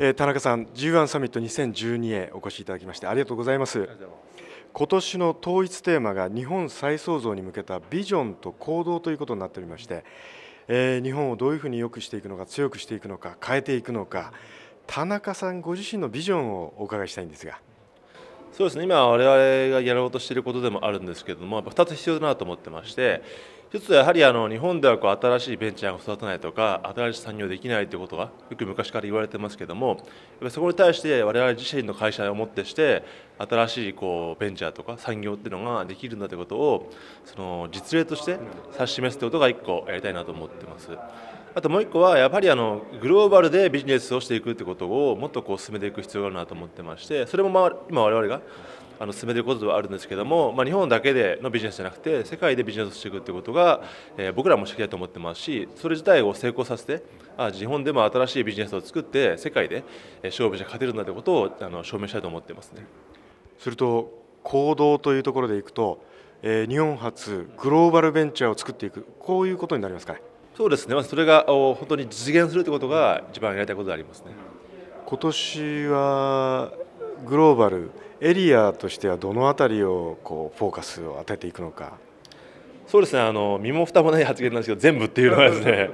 え田中さん G1 サミット2012へお越しいただきましてありがとうございます今年の統一テーマが日本再創造に向けたビジョンと行動ということになっておりまして、えー、日本をどういうふうに良くしていくのか強くしていくのか変えていくのか田中さんご自身のビジョンをお伺いしたいんですが。そうですね今我々がやろうとしていることでもあるんですけどもやっぱ2つ必要だなと思ってまして一つはやはりあの日本ではこう新しいベンチャーが育たないとか新しい産業できないということがよく昔から言われてますけどもやっぱそこに対して我々自身の会社をもってして新しいこうベンチャーとか産業っていうのができるんだということをその実例として指し示すということが1個やりたいなと思ってます。あともう一個はやっぱりあのグローバルでビジネスをしていくってことをもっとこう進めていく必要があるなと思ってましてそれもまあ今我々があの進めていくことではあるんですけども、まあ、日本だけでのビジネスじゃなくて世界でビジネスをしていくってことが、えー、僕らもしてきたいと思ってますしそれ自体を成功させてあ日本でも新しいビジネスを作って世界で勝負者勝てるんだってことをあの証明したいと思ってますね。すると行動というところでいくと、えー、日本初グローバルベンチャーを作っていくこういうことになりますかね。そうですね、まあ、それが本当に実現するということが一番やりたいことでありますね今年はグローバルエリアとしてはどの辺りをこうフォーカスを当てていくのかそうですねあの身も蓋もない発言なんですけど全部っていうのはですね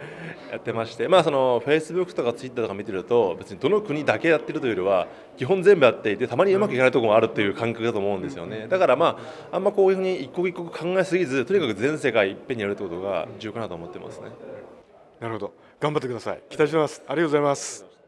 やってまして、まあ、その Facebook とか Twitter とか見てると別にどの国だけやってるというよりは基本全部やっていてたまにうまくいかないところもあるという感覚だと思うんですよねだからまああんまこういうふうに一刻一刻考えすぎずとにかく全世界いっぺんにやるってことが重要かなと思ってますねなるほど頑張ってください期待してますありがとうございます